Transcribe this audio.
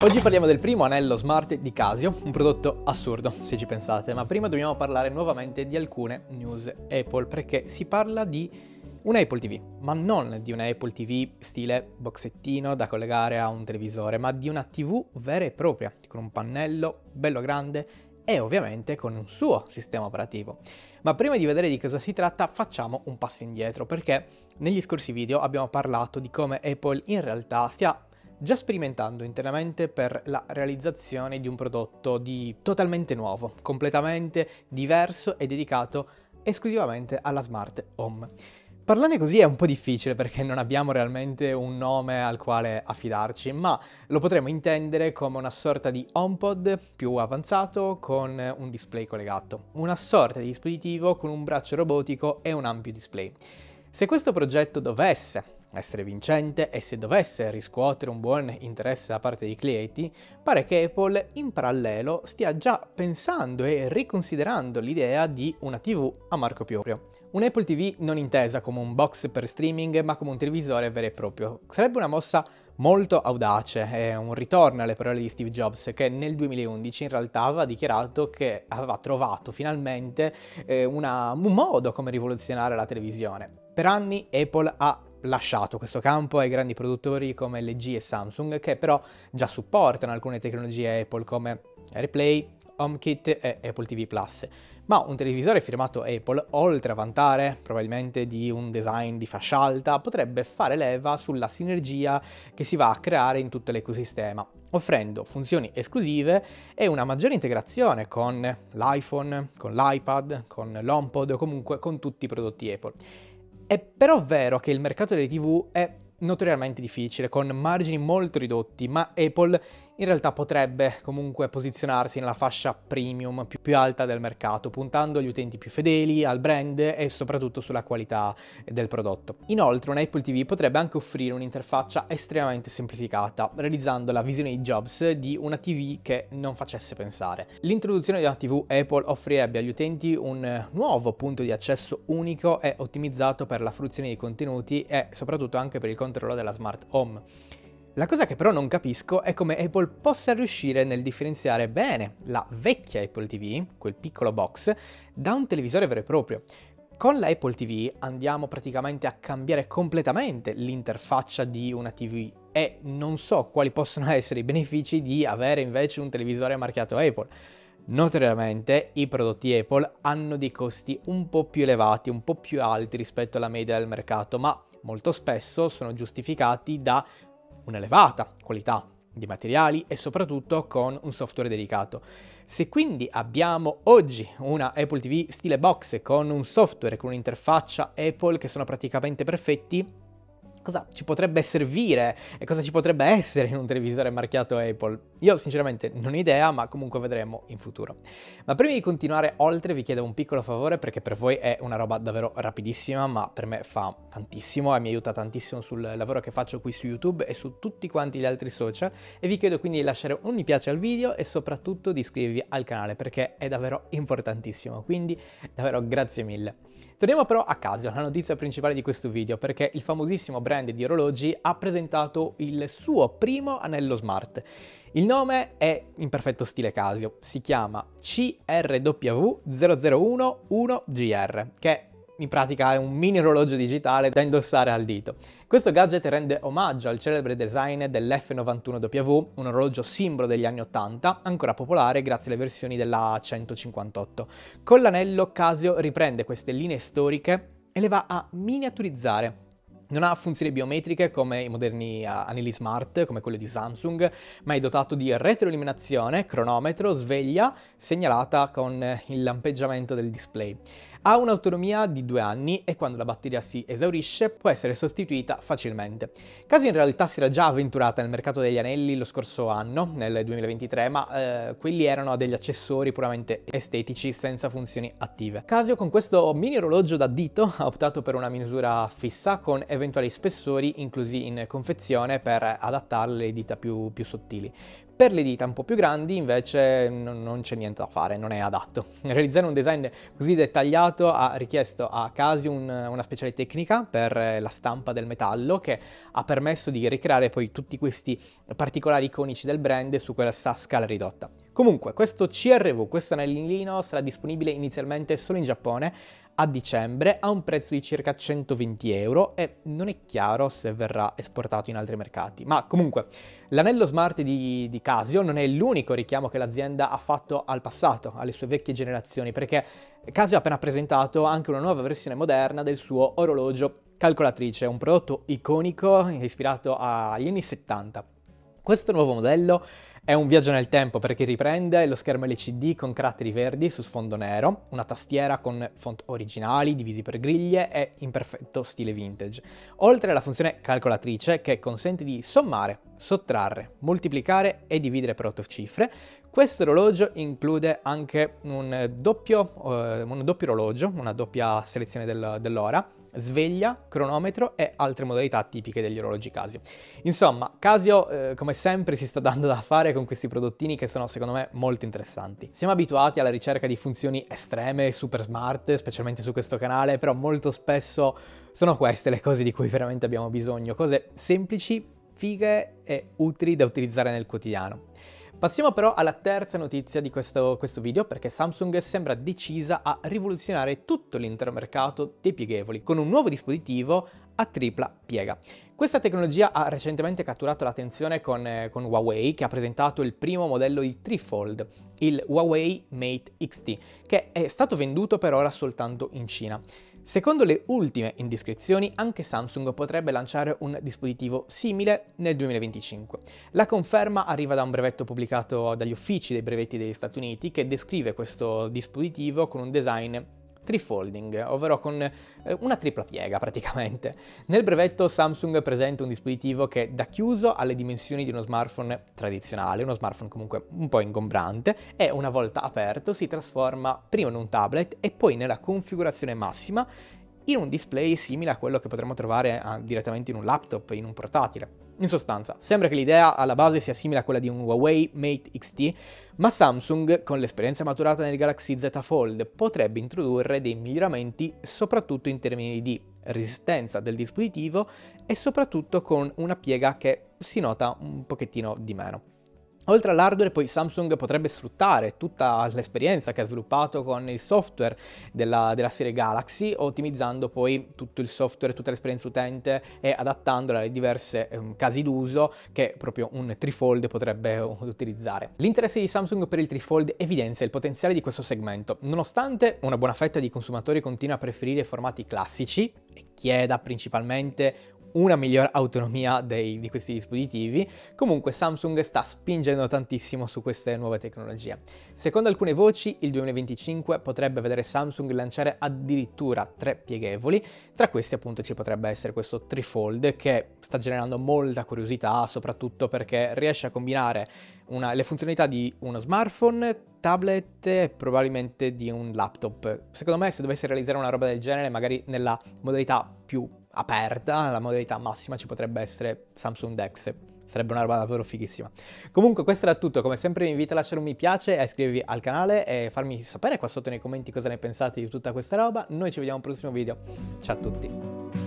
Oggi parliamo del primo anello smart di Casio, un prodotto assurdo se ci pensate, ma prima dobbiamo parlare nuovamente di alcune news Apple perché si parla di una Apple TV, ma non di una Apple TV stile boxettino da collegare a un televisore, ma di una TV vera e propria, con un pannello bello grande e ovviamente con un suo sistema operativo. Ma prima di vedere di cosa si tratta facciamo un passo indietro perché negli scorsi video abbiamo parlato di come Apple in realtà stia già sperimentando internamente per la realizzazione di un prodotto di totalmente nuovo, completamente diverso e dedicato esclusivamente alla smart home. Parlarne così è un po' difficile perché non abbiamo realmente un nome al quale affidarci, ma lo potremmo intendere come una sorta di HomePod più avanzato con un display collegato, una sorta di dispositivo con un braccio robotico e un ampio display. Se questo progetto dovesse essere vincente e se dovesse riscuotere un buon interesse da parte dei clienti, pare che Apple in parallelo stia già pensando e riconsiderando l'idea di una TV a marco proprio. Un Apple TV non intesa come un box per streaming ma come un televisore vero e proprio. Sarebbe una mossa molto audace, è un ritorno alle parole di Steve Jobs che nel 2011 in realtà aveva dichiarato che aveva trovato finalmente eh, una, un modo come rivoluzionare la televisione. Per anni Apple ha lasciato questo campo ai grandi produttori come LG e Samsung che però già supportano alcune tecnologie Apple come AirPlay, HomeKit e Apple TV Plus. Ma un televisore firmato Apple, oltre a vantare probabilmente di un design di fascia alta, potrebbe fare leva sulla sinergia che si va a creare in tutto l'ecosistema, offrendo funzioni esclusive e una maggiore integrazione con l'iPhone, con l'iPad, con l'HomePod o comunque con tutti i prodotti Apple. È però vero che il mercato delle TV è notoriamente difficile, con margini molto ridotti, ma Apple in realtà potrebbe comunque posizionarsi nella fascia premium più, più, alta del mercato, puntando agli utenti più fedeli, al brand e soprattutto sulla qualità del prodotto. Inoltre un Apple TV potrebbe anche offrire un'interfaccia estremamente semplificata, realizzando la visione di Jobs di una TV che non facesse pensare. L'introduzione di una TV Apple offrirebbe agli utenti un nuovo punto di accesso unico e ottimizzato per la fruizione dei contenuti e soprattutto anche per il controllo della smart home. La cosa che però non capisco è come Apple possa riuscire nel differenziare bene la vecchia Apple TV, quel piccolo box, da un televisore vero e proprio. Con la Apple TV andiamo praticamente a cambiare completamente l'interfaccia di una TV e non so quali possono essere i benefici di avere invece un televisore marchiato Apple. Notoriamente i prodotti Apple hanno dei costi un po' più elevati, un po' più alti rispetto alla media del mercato, ma molto spesso sono giustificati da un'elevata qualità di materiali e soprattutto con un software dedicato. Se quindi abbiamo oggi una Apple TV stile box con un software, con un'interfaccia Apple che sono praticamente perfetti, cosa ci potrebbe servire e cosa ci potrebbe essere in un televisore marchiato Apple. Io sinceramente non ho idea, ma comunque vedremo in futuro. Ma prima di continuare oltre vi chiedo un piccolo favore perché per voi è una roba davvero rapidissima, ma per me fa tantissimo e mi aiuta tantissimo sul lavoro che faccio qui su YouTube e su tutti quanti gli altri social e vi chiedo quindi di lasciare un mi piace al video e soprattutto di iscrivervi al canale perché è davvero importantissimo, quindi davvero grazie mille. Torniamo però a caso, la notizia principale di questo video, perché il famosissimo brand brand di orologi ha presentato il suo primo anello smart. Il nome è in perfetto stile Casio, si chiama CRW0011GR, che in pratica è un mini orologio digitale da indossare al dito. Questo gadget rende omaggio al celebre design dell'F91W, un orologio simbolo degli anni 80, ancora popolare grazie alle versioni della 158. Con l'anello Casio riprende queste linee storiche e le va a miniaturizzare non ha funzioni biometriche come i moderni anelli smart, come quelli di Samsung, ma è dotato di retroilluminazione, cronometro, sveglia, segnalata con il lampeggiamento del display. Ha un'autonomia di due anni e quando la batteria si esaurisce può essere sostituita facilmente. Casi in realtà si era già avventurata nel mercato degli anelli lo scorso anno, nel 2023, ma eh, quelli erano degli accessori puramente estetici senza funzioni attive. Casio con questo mini orologio da dito ha optato per una misura fissa con eventuali spessori inclusi in confezione per adattarle le dita più, più sottili. Per le dita un po' più grandi invece non c'è niente da fare, non è adatto. Realizzare un design così dettagliato ha richiesto a Casi un, una speciale tecnica per eh, la stampa del metallo che ha permesso di ricreare poi tutti questi particolari iconici del brand su quella scala ridotta. Comunque questo CRV, questo anellino sarà disponibile inizialmente solo in Giappone, a dicembre a un prezzo di circa 120 euro e non è chiaro se verrà esportato in altri mercati. Ma comunque, l'anello smart di, di Casio non è l'unico richiamo che l'azienda ha fatto al passato, alle sue vecchie generazioni, perché Casio ha appena presentato anche una nuova versione moderna del suo orologio calcolatrice, un prodotto iconico ispirato agli anni 70. Questo nuovo modello è un viaggio nel tempo perché riprende lo schermo LCD con caratteri verdi su sfondo nero, una tastiera con font originali divisi per griglie e in perfetto stile vintage, oltre alla funzione calcolatrice che consente di sommare, sottrarre, moltiplicare e dividere per 8 cifre. Questo orologio include anche un doppio, eh, un doppio orologio, una doppia selezione del, dell'ora, sveglia, cronometro e altre modalità tipiche degli orologi Casio. Insomma, Casio eh, come sempre si sta dando da fare con questi prodottini che sono secondo me molto interessanti. Siamo abituati alla ricerca di funzioni estreme, super smart, specialmente su questo canale, però molto spesso sono queste le cose di cui veramente abbiamo bisogno, cose semplici, fighe e utili da utilizzare nel quotidiano. Passiamo però alla terza notizia di questo, questo, video perché Samsung sembra decisa a rivoluzionare tutto l'intero mercato dei pieghevoli con un nuovo dispositivo a tripla piega. Questa tecnologia ha recentemente catturato l'attenzione con, eh, con Huawei che ha presentato il primo modello di Trifold, il Huawei Mate XT, che è stato venduto per ora soltanto in Cina. Secondo le ultime indiscrezioni, anche Samsung potrebbe lanciare un dispositivo simile nel 2025. La conferma arriva da un brevetto pubblicato dagli uffici dei brevetti degli Stati Uniti che descrive questo dispositivo con un design trifolding, ovvero con eh, una tripla piega praticamente. Nel brevetto Samsung presenta un dispositivo che da chiuso ha le dimensioni di uno smartphone tradizionale, uno smartphone comunque un po' ingombrante, e una volta aperto si trasforma prima in un tablet e poi nella configurazione massima in un display simile a quello che potremmo trovare eh, direttamente in un laptop, in un portatile in sostanza, sembra che l'idea alla base sia simile a quella di un Huawei Mate XT, ma Samsung, con l'esperienza maturata nel Galaxy Z Fold, potrebbe introdurre dei miglioramenti soprattutto in termini di resistenza del dispositivo e soprattutto con una piega che si nota un pochettino di meno. Oltre all'hardware poi Samsung potrebbe sfruttare tutta l'esperienza che ha sviluppato con il software della, della, serie Galaxy, ottimizzando poi tutto il software, tutta l'esperienza utente e adattandola alle diverse eh, casi d'uso che proprio un trifold potrebbe utilizzare. L'interesse di Samsung per il trifold evidenzia il potenziale di questo segmento. Nonostante una buona fetta di consumatori continua a preferire formati classici e chieda principalmente una miglior autonomia dei, di questi dispositivi, comunque Samsung sta spingendo tantissimo su queste nuove tecnologie. Secondo alcune voci, il 2025 potrebbe vedere Samsung lanciare addirittura tre pieghevoli, tra questi appunto ci potrebbe essere questo trifold che sta generando molta curiosità, soprattutto perché riesce a combinare una, le funzionalità di uno smartphone, tablet e probabilmente di un laptop. Secondo me se dovesse realizzare una roba del genere, magari nella modalità più aperta, la modalità massima ci potrebbe essere Samsung DeX. Sarebbe una roba davvero fighissima. Comunque questo era tutto, come sempre vi invito a lasciare un mi piace, a iscrivervi al canale e farmi sapere qua sotto nei commenti cosa ne pensate di tutta questa roba. Noi ci vediamo al prossimo video, ciao a tutti!